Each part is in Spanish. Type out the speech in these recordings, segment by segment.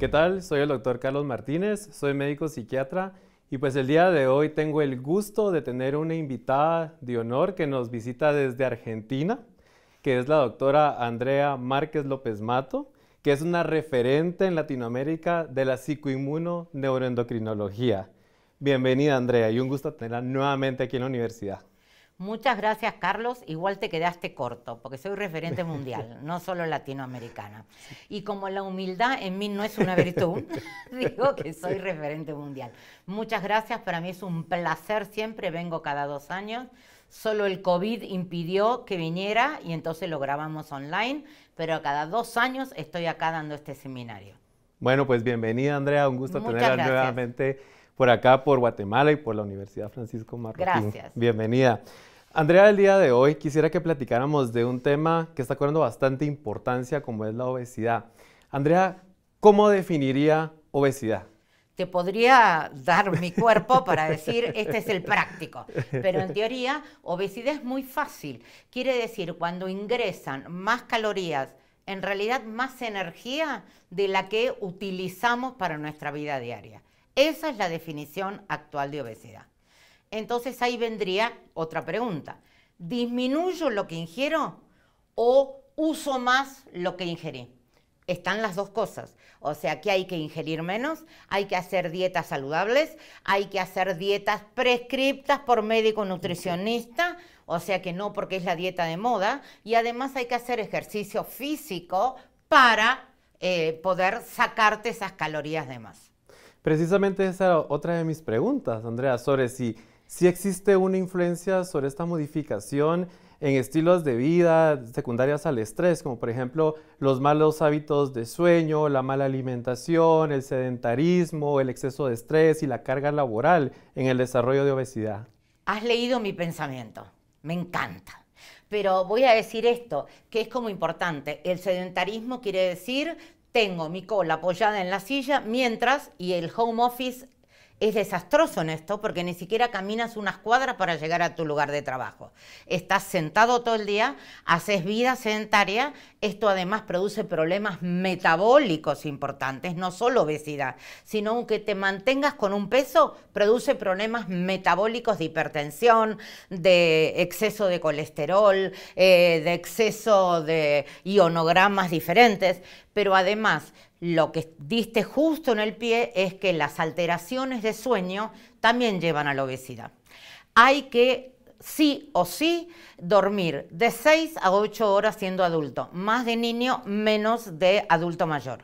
¿Qué tal? Soy el doctor Carlos Martínez, soy médico psiquiatra y pues el día de hoy tengo el gusto de tener una invitada de honor que nos visita desde Argentina, que es la doctora Andrea Márquez López Mato, que es una referente en Latinoamérica de la psicoinmuno neuroendocrinología. Bienvenida Andrea y un gusto tenerla nuevamente aquí en la universidad. Muchas gracias, Carlos. Igual te quedaste corto, porque soy referente mundial, no solo latinoamericana. Y como la humildad en mí no es una virtud, digo que soy referente mundial. Muchas gracias, para mí es un placer siempre, vengo cada dos años. Solo el COVID impidió que viniera y entonces lo grabamos online, pero cada dos años estoy acá dando este seminario. Bueno, pues bienvenida, Andrea. Un gusto tenerla nuevamente por acá, por Guatemala y por la Universidad Francisco Marroquín. Gracias. Bienvenida. Andrea, el día de hoy quisiera que platicáramos de un tema que está cobrando bastante importancia como es la obesidad. Andrea, ¿cómo definiría obesidad? Te podría dar mi cuerpo para decir, este es el práctico, pero en teoría obesidad es muy fácil. Quiere decir, cuando ingresan más calorías, en realidad más energía de la que utilizamos para nuestra vida diaria. Esa es la definición actual de obesidad. Entonces ahí vendría otra pregunta. ¿Disminuyo lo que ingiero o uso más lo que ingerí? Están las dos cosas. O sea que hay que ingerir menos, hay que hacer dietas saludables, hay que hacer dietas prescriptas por médico nutricionista, o sea que no porque es la dieta de moda, y además hay que hacer ejercicio físico para eh, poder sacarte esas calorías de más. Precisamente esa era otra de mis preguntas, Andrea, sobre si si existe una influencia sobre esta modificación en estilos de vida secundarias al estrés, como por ejemplo los malos hábitos de sueño, la mala alimentación, el sedentarismo, el exceso de estrés y la carga laboral en el desarrollo de obesidad. Has leído mi pensamiento, me encanta. Pero voy a decir esto, que es como importante. El sedentarismo quiere decir tengo mi cola apoyada en la silla mientras y el home office es desastroso en esto porque ni siquiera caminas unas cuadras para llegar a tu lugar de trabajo. Estás sentado todo el día, haces vida sedentaria. Esto además produce problemas metabólicos importantes, no solo obesidad, sino aunque te mantengas con un peso, produce problemas metabólicos de hipertensión, de exceso de colesterol, eh, de exceso de ionogramas diferentes. Pero además, lo que diste justo en el pie es que las alteraciones de sueño también llevan a la obesidad. Hay que sí o sí dormir de 6 a 8 horas siendo adulto, más de niño, menos de adulto mayor.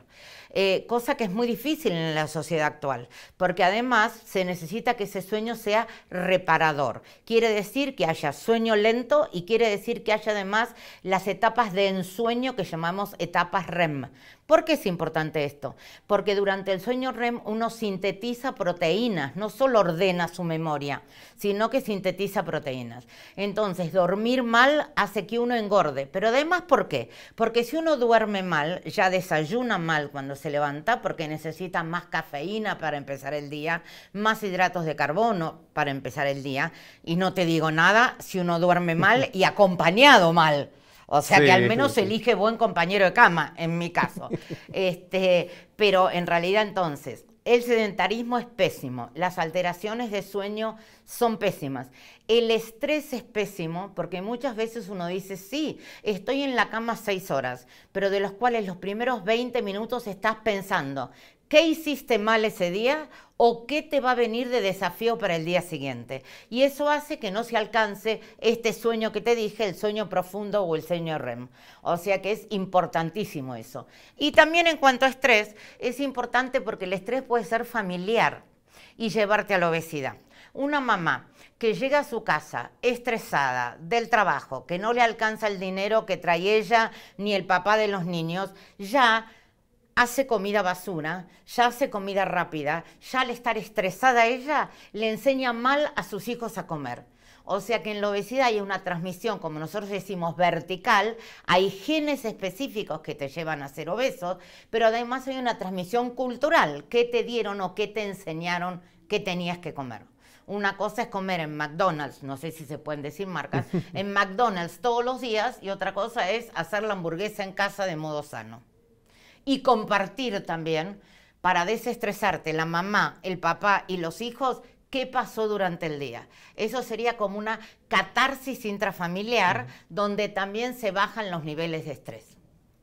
Eh, cosa que es muy difícil en la sociedad actual, porque además se necesita que ese sueño sea reparador. Quiere decir que haya sueño lento y quiere decir que haya además las etapas de ensueño que llamamos etapas REM, ¿Por qué es importante esto? Porque durante el sueño REM uno sintetiza proteínas, no solo ordena su memoria, sino que sintetiza proteínas. Entonces, dormir mal hace que uno engorde, pero además, ¿por qué? Porque si uno duerme mal, ya desayuna mal cuando se levanta, porque necesita más cafeína para empezar el día, más hidratos de carbono para empezar el día, y no te digo nada si uno duerme mal y acompañado mal. O sea que al menos elige buen compañero de cama, en mi caso. este, pero en realidad entonces, el sedentarismo es pésimo, las alteraciones de sueño son pésimas, el estrés es pésimo porque muchas veces uno dice, sí, estoy en la cama seis horas, pero de los cuales los primeros 20 minutos estás pensando, qué hiciste mal ese día o qué te va a venir de desafío para el día siguiente. Y eso hace que no se alcance este sueño que te dije, el sueño profundo o el sueño REM. O sea que es importantísimo eso. Y también en cuanto a estrés, es importante porque el estrés puede ser familiar y llevarte a la obesidad. Una mamá que llega a su casa estresada del trabajo, que no le alcanza el dinero que trae ella ni el papá de los niños, ya hace comida basura, ya hace comida rápida, ya al estar estresada ella, le enseña mal a sus hijos a comer. O sea que en la obesidad hay una transmisión, como nosotros decimos, vertical, hay genes específicos que te llevan a ser obesos, pero además hay una transmisión cultural, qué te dieron o qué te enseñaron que tenías que comer. Una cosa es comer en McDonald's, no sé si se pueden decir marcas, en McDonald's todos los días y otra cosa es hacer la hamburguesa en casa de modo sano y compartir también para desestresarte la mamá, el papá y los hijos qué pasó durante el día. Eso sería como una catarsis intrafamiliar donde también se bajan los niveles de estrés.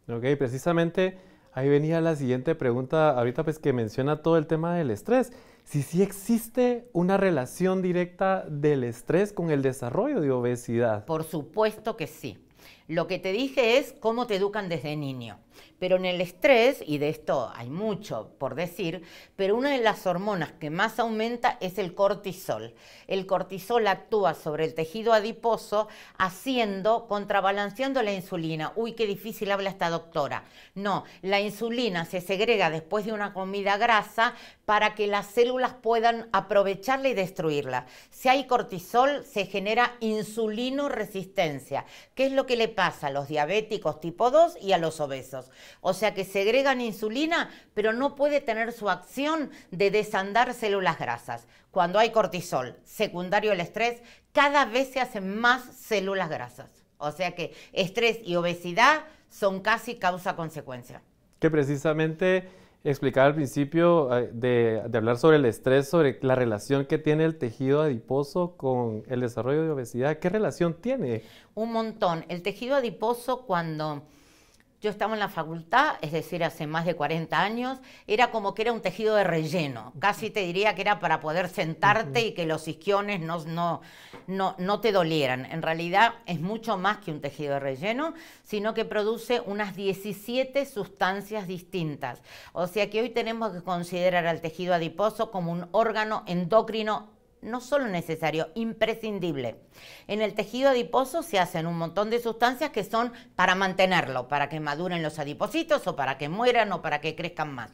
Ok, precisamente ahí venía la siguiente pregunta, ahorita pues que menciona todo el tema del estrés. Si sí existe una relación directa del estrés con el desarrollo de obesidad. Por supuesto que sí. Lo que te dije es cómo te educan desde niño. Pero en el estrés, y de esto hay mucho por decir, pero una de las hormonas que más aumenta es el cortisol. El cortisol actúa sobre el tejido adiposo haciendo, contrabalanceando la insulina. Uy, qué difícil habla esta doctora. No, la insulina se segrega después de una comida grasa para que las células puedan aprovecharla y destruirla. Si hay cortisol, se genera insulinoresistencia, que es lo que le pasa a los diabéticos tipo 2 y a los obesos. O sea que segregan insulina, pero no puede tener su acción de desandar células grasas. Cuando hay cortisol, secundario al estrés, cada vez se hacen más células grasas. O sea que estrés y obesidad son casi causa-consecuencia. Que precisamente explicaba al principio eh, de, de, hablar sobre el estrés, sobre la relación que tiene el tejido adiposo con el desarrollo de obesidad. ¿Qué relación tiene? Un montón. El tejido adiposo cuando yo estaba en la facultad, es decir, hace más de 40 años, era como que era un tejido de relleno, casi te diría que era para poder sentarte y que los isquiones no, no, no, te dolieran. En realidad es mucho más que un tejido de relleno, sino que produce unas 17 sustancias distintas. O sea que hoy tenemos que considerar al tejido adiposo como un órgano endocrino no solo necesario, imprescindible. En el tejido adiposo se hacen un montón de sustancias que son para mantenerlo, para que maduren los adipocitos o para que mueran o para que crezcan más.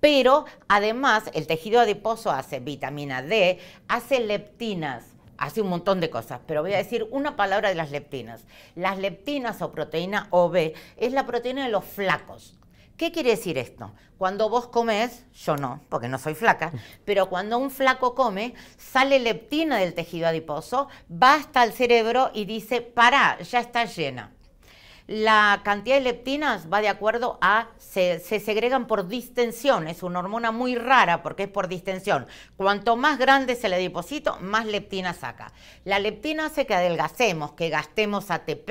Pero además el tejido adiposo hace vitamina D, hace leptinas, hace un montón de cosas, pero voy a decir una palabra de las leptinas. Las leptinas o proteína OB es la proteína de los flacos. ¿Qué quiere decir esto? Cuando vos comes, yo no, porque no soy flaca, pero cuando un flaco come, sale leptina del tejido adiposo, va hasta el cerebro y dice, pará, ya está llena. La cantidad de leptinas va de acuerdo a, se, segregan por distensión, es una hormona muy rara porque es por distensión. Cuanto más grande es el adipocito, más leptina saca. La leptina hace que adelgacemos, que gastemos ATP,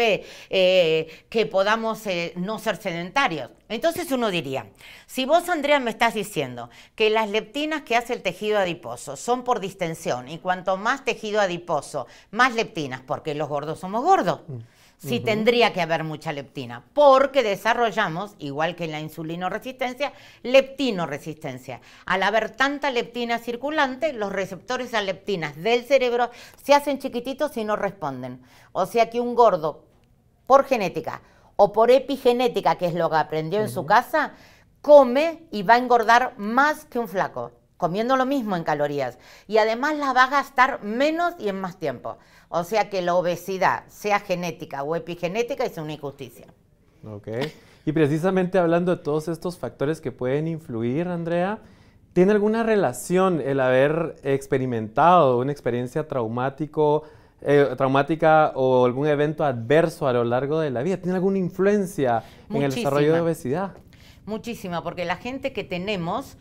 eh, que podamos eh, no ser sedentarios. Entonces uno diría, si vos Andrea me estás diciendo que las leptinas que hace el tejido adiposo son por distensión y cuanto más tejido adiposo, más leptinas, porque los gordos somos gordos. Mm. Si tendría que haber mucha leptina, porque desarrollamos, igual que en la insulinoresistencia, leptinoresistencia. Al haber tanta leptina circulante, los receptores a leptinas del cerebro se hacen chiquititos y no responden. O sea que un gordo, por genética o por epigenética, que es lo que aprendió en su casa, come y va a engordar más que un flaco comiendo lo mismo en calorías y además la va a gastar menos y en más tiempo. O sea que la obesidad, sea genética o epigenética, es una injusticia. Ok. Y precisamente hablando de todos estos factores que pueden influir, Andrea, ¿tiene alguna relación el haber experimentado una experiencia eh, traumática o algún evento adverso a lo largo de la vida? ¿Tiene alguna influencia en el desarrollo de obesidad? Muchísima, porque la gente que tenemos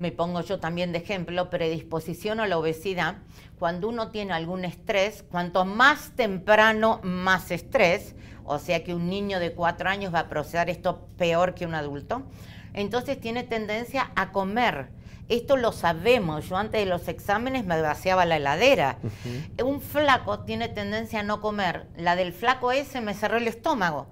me pongo yo también de ejemplo, predisposición a la obesidad, cuando uno tiene algún estrés, cuanto más temprano, más estrés, o sea que un niño de cuatro años va a procesar esto peor que un adulto, entonces tiene tendencia a comer. Esto lo sabemos, yo antes de los exámenes me vaciaba la heladera. Un flaco tiene tendencia a no comer, la del flaco ese me cerró el estómago.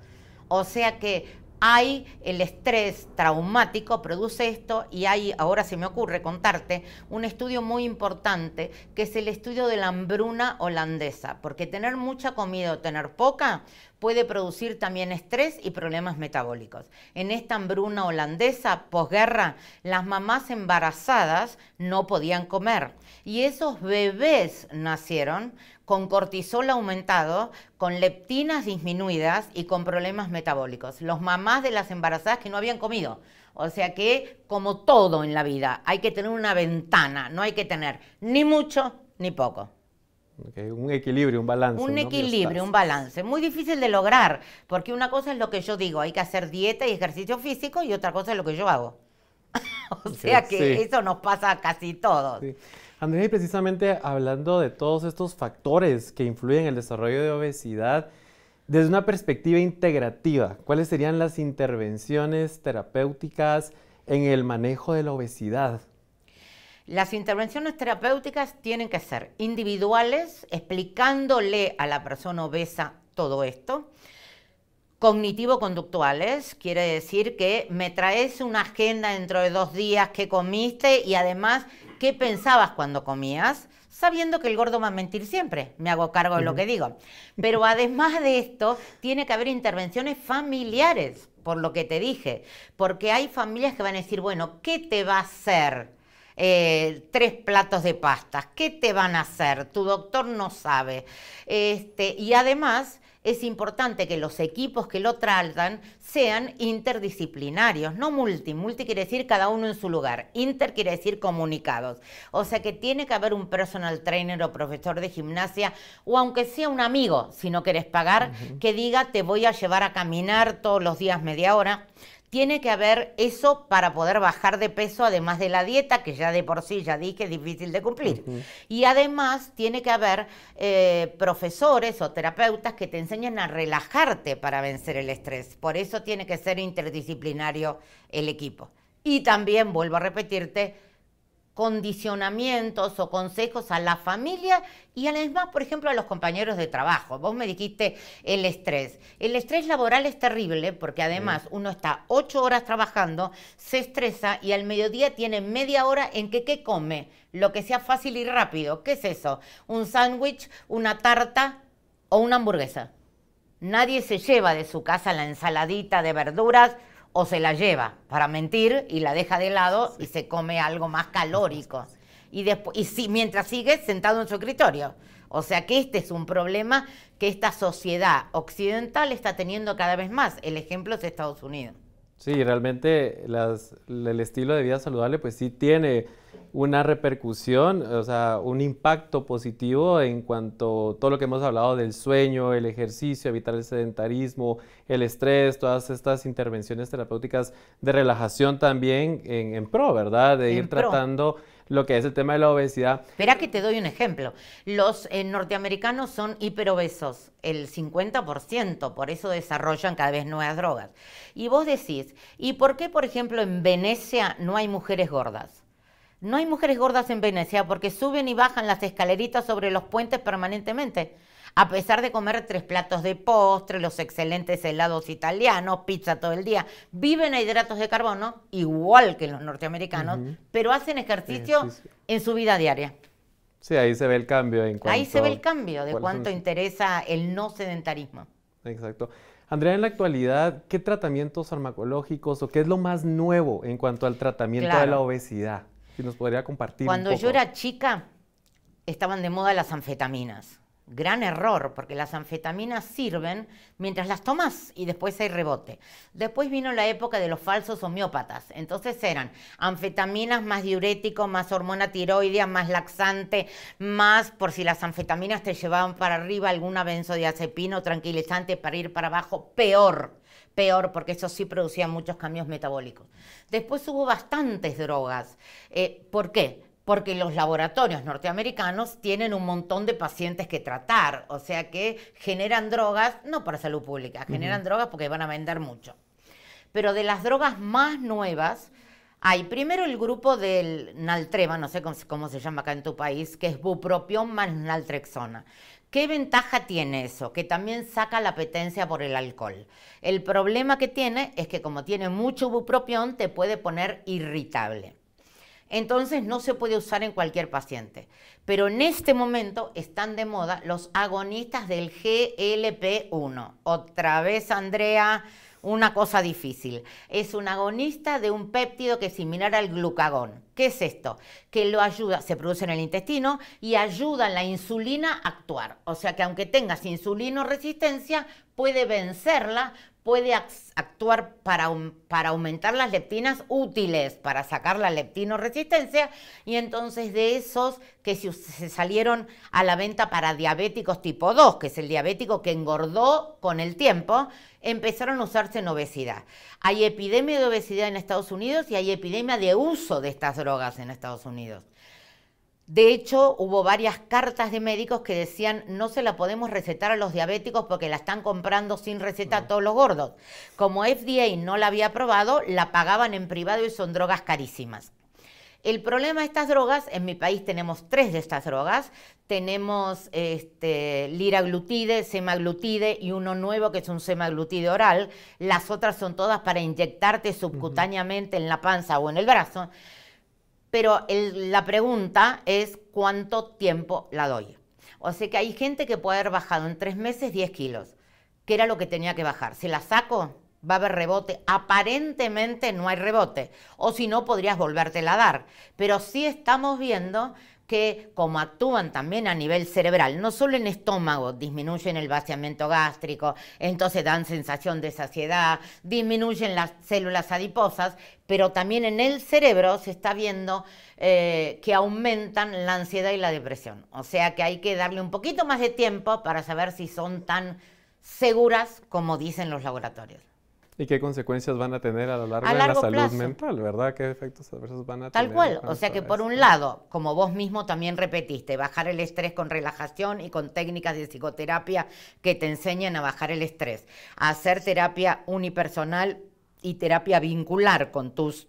O sea que hay el estrés traumático, produce esto y hay, ahora se me ocurre contarte, un estudio muy importante que es el estudio de la hambruna holandesa, porque tener mucha comida o tener poca puede producir también estrés y problemas metabólicos. En esta hambruna holandesa, posguerra, las mamás embarazadas no podían comer y esos bebés nacieron con cortisol aumentado, con leptinas disminuidas y con problemas metabólicos. Los mamás de las embarazadas que no habían comido. O sea que, como todo en la vida, hay que tener una ventana, no hay que tener ni mucho ni poco. Un equilibrio, un balance. Un equilibrio, un balance. Muy difícil de lograr, porque una cosa es lo que yo digo, hay que hacer dieta y ejercicio físico, y otra cosa es lo que yo hago. o sea que eso nos pasa a casi todos. Andrés, y precisamente hablando de todos estos factores que influyen en el desarrollo de obesidad, desde una perspectiva integrativa, ¿cuáles serían las intervenciones terapéuticas en el manejo de la obesidad? Las intervenciones terapéuticas tienen que ser individuales, explicándole a la persona obesa todo esto, cognitivo-conductuales, quiere decir que me traes una agenda dentro de dos días ...qué comiste y además qué pensabas cuando comías, sabiendo que el gordo va a mentir siempre, me hago cargo de lo que digo. Pero además de esto, tiene que haber intervenciones familiares, por lo que te dije, porque hay familias que van a decir, bueno, ¿qué te va a hacer? Eh, tres platos de pastas, ¿qué te van a hacer? Tu doctor no sabe. Este, y además, es importante que los equipos que lo tratan sean interdisciplinarios, no multi. Multi quiere decir cada uno en su lugar, inter quiere decir comunicados. O sea que tiene que haber un personal trainer o profesor de gimnasia, o aunque sea un amigo, si no quieres pagar, que diga te voy a llevar a caminar todos los días media hora tiene que haber eso para poder bajar de peso, además de la dieta, que ya de por sí, ya dije, es difícil de cumplir. Y además tiene que haber eh, profesores o terapeutas que te enseñen a relajarte para vencer el estrés. Por eso tiene que ser interdisciplinario el equipo. Y también, vuelvo a repetirte, condicionamientos o consejos a la familia y además, por ejemplo, a los compañeros de trabajo. Vos me dijiste el estrés. El estrés laboral es terrible porque además uno está ocho horas trabajando, se estresa y al mediodía tiene media hora en que qué come, lo que sea fácil y rápido. ¿Qué es eso? Un sándwich, una tarta o una hamburguesa. Nadie se lleva de su casa la ensaladita de verduras o se la lleva para mentir y la deja de lado y se come algo más calórico. Y, después, y si, mientras sigue sentado en su escritorio. O sea que este es un problema que esta sociedad occidental está teniendo cada vez más. El ejemplo es Estados Unidos. Sí, realmente las, el estilo de vida saludable pues sí tiene una repercusión, o sea, un impacto positivo en cuanto a todo lo que hemos hablado del sueño, el ejercicio, evitar el sedentarismo, el estrés, todas estas intervenciones terapéuticas de relajación también en, pro, ¿verdad? De ir tratando lo que es el tema de la obesidad. espera que te doy un ejemplo. Los eh, norteamericanos son hiperobesos, el 50%, por eso desarrollan cada vez nuevas drogas. Y vos decís, ¿y por qué, por ejemplo, en Venecia no hay mujeres gordas? No hay mujeres gordas en Venecia porque suben y bajan las escaleritas sobre los puentes permanentemente a pesar de comer tres platos de postre, los excelentes helados italianos, pizza todo el día, viven a hidratos de carbono, igual que los norteamericanos, pero hacen ejercicio en su vida diaria. Sí, ahí se ve el cambio. ahí se ve el cambio de cuánto interesa el no sedentarismo. Exacto. Andrea, en la actualidad, ¿qué tratamientos farmacológicos o qué es lo más nuevo en cuanto al tratamiento de la obesidad? Si nos podría compartir. Cuando yo era chica, estaban de moda las anfetaminas. Gran error, porque las anfetaminas sirven mientras las tomas y después hay rebote. Después vino la época de los falsos homeópatas. Entonces eran anfetaminas más diurético, más hormona tiroidea, más laxante, más por si las anfetaminas te llevaban para arriba alguna benzodiazepina o tranquilizante para ir para abajo, peor peor porque eso sí producía muchos cambios metabólicos. Después hubo bastantes drogas. Eh, ¿Por qué? porque los laboratorios norteamericanos tienen un montón de pacientes que tratar, o sea que generan drogas, no para salud pública, generan drogas porque van a vender mucho. Pero de las drogas más nuevas, hay primero el grupo del naltreba, no sé cómo, cómo se llama acá en tu país, que es bupropión más naltrexona. ¿Qué ventaja tiene eso? Que también saca la apetencia por el alcohol. El problema que tiene es que como tiene mucho bupropión te puede poner irritable entonces no se puede usar en cualquier paciente. Pero en este momento están de moda los agonistas del GLP1. Otra vez, Andrea, una cosa difícil. Es un agonista de un péptido que es similar al glucagón. ¿Qué es esto? Que lo ayuda, se produce en el intestino y ayuda a la insulina a actuar. O sea que aunque tengas insulino resistencia, puede vencerla puede actuar para, aumentar las leptinas útiles, para sacar la leptinoresistencia, y entonces de esos que se salieron a la venta para diabéticos tipo 2, que es el diabético que engordó con el tiempo, empezaron a usarse en obesidad. Hay epidemia de obesidad en Estados Unidos y hay epidemia de uso de estas drogas en Estados Unidos. De hecho, hubo varias cartas de médicos que decían no se la podemos recetar a los diabéticos porque la están comprando sin receta a todos los gordos. Como FDA no la había aprobado, la pagaban en privado y son drogas carísimas. El problema de estas drogas, en mi país tenemos tres de estas drogas. Tenemos este, liraglutide, semaglutide y uno nuevo que es un semaglutide oral. Las otras son todas para inyectarte subcutáneamente en la panza o en el brazo. Pero la pregunta es cuánto tiempo la doy. O sea que hay gente que puede haber bajado en tres meses 10 kilos, que era lo que tenía que bajar. Si la saco, va a haber rebote. Aparentemente no hay rebote. O si no, podrías volvértela a dar. Pero sí estamos viendo que como actúan también a nivel cerebral, no solo en estómago, disminuyen el vaciamiento gástrico, entonces dan sensación de saciedad, disminuyen las células adiposas, pero también en el cerebro se está viendo eh, que aumentan la ansiedad y la depresión. O sea que hay que darle un poquito más de tiempo para saber si son tan seguras como dicen los laboratorios. ¿Y qué consecuencias van a tener a lo largo, de la salud mental, verdad? ¿Qué efectos adversos van a tener? Tal cual, o sea que por un lado, como vos mismo también repetiste, bajar el estrés con relajación y con técnicas de psicoterapia que te enseñen a bajar el estrés, hacer terapia unipersonal y terapia vincular con tus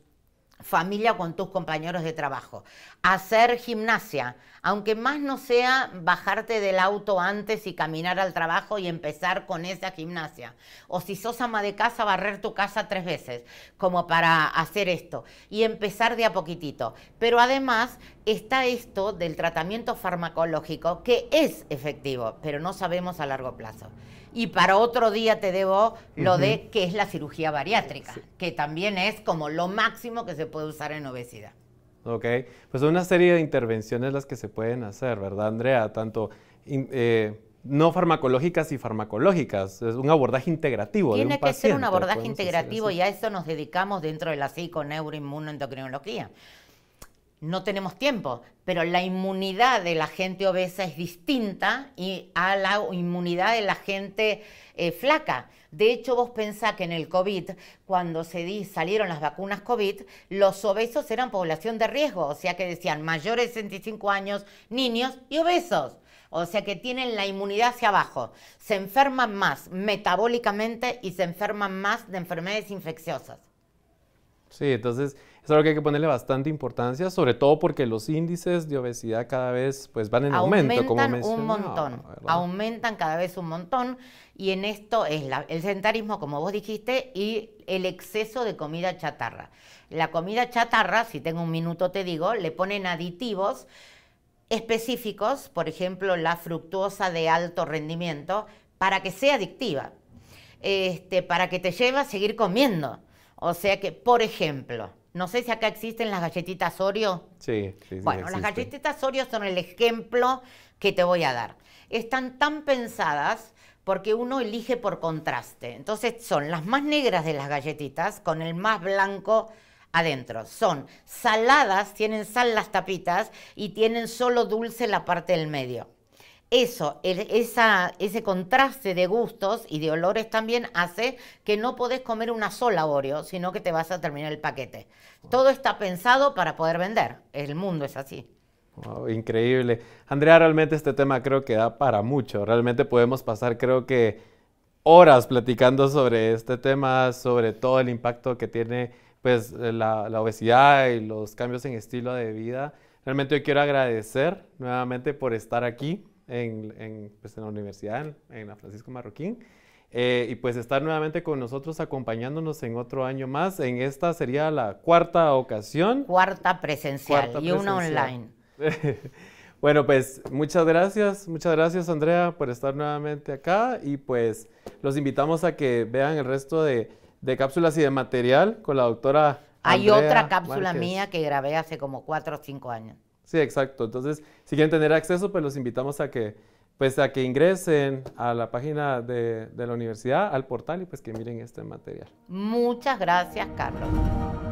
familia con tus compañeros de trabajo. Hacer gimnasia, aunque más no sea bajarte del auto antes y caminar al trabajo y empezar con esa gimnasia. O si sos ama de casa, barrer tu casa tres veces, como para hacer esto. Y empezar de a poquitito. Pero además está esto del tratamiento farmacológico, que es efectivo, pero no sabemos a largo plazo. Y para otro día te debo lo de qué es la cirugía bariátrica, que también es como lo máximo que se puede usar en obesidad. Ok, pues una serie de intervenciones las que se pueden hacer, ¿verdad, Andrea? Tanto eh, no farmacológicas y farmacológicas, es un abordaje integrativo. Tiene de un que ser un abordaje integrativo y a eso nos dedicamos dentro de la psico neuroinmunoendocrinología no tenemos tiempo, pero la inmunidad de la gente obesa es distinta y a la inmunidad de la gente eh, flaca. De hecho, vos pensás que en el COVID, cuando se salieron las vacunas COVID, los obesos eran población de riesgo, o sea que decían mayores de 65 años, niños y obesos. O sea que tienen la inmunidad hacia abajo, se enferman más metabólicamente y se enferman más de enfermedades infecciosas. Sí, entonces es que hay que ponerle bastante importancia, sobre todo porque los índices de obesidad cada vez pues, van en aumento, un montón, aumentan cada vez un montón y en esto es el sentarismo, como vos dijiste, y el exceso de comida chatarra. La comida chatarra, si tengo un minuto te digo, le ponen aditivos específicos, por ejemplo, la fructuosa de alto rendimiento, para que sea adictiva, este, para que te lleve a seguir comiendo. O sea que, por ejemplo, no sé si acá existen las galletitas Oreo. Sí, sí, Bueno, las galletitas Oreo son el ejemplo que te voy a dar. Están tan pensadas porque uno elige por contraste. Entonces son las más negras de las galletitas con el más blanco adentro. Son saladas, tienen sal las tapitas y tienen solo dulce la parte del medio eso, ese contraste de gustos y de olores también hace que no podés comer una sola Oreo, sino que te vas a terminar el paquete. Todo está pensado para poder vender. El mundo es así. increíble. Andrea, realmente este tema creo que da para mucho. Realmente podemos pasar, creo que, horas platicando sobre este tema, sobre todo el impacto que tiene pues, la, la obesidad y los cambios en estilo de vida. Realmente yo quiero agradecer nuevamente por estar aquí. Pues, en, la universidad, en la Francisco Marroquín. Eh, y pues estar nuevamente con nosotros acompañándonos en otro año más. En esta sería la cuarta ocasión. Cuarta presencial y una online. bueno, pues muchas gracias, muchas gracias Andrea por estar nuevamente acá y pues los invitamos a que vean el resto de, cápsulas y de material con la doctora. Hay otra cápsula mía que grabé hace como cuatro o cinco años. Sí, exacto. Entonces, si quieren tener acceso, pues los invitamos a que, pues, a que ingresen a la página de, de la universidad, al portal y pues que miren este material. Muchas gracias, Carlos.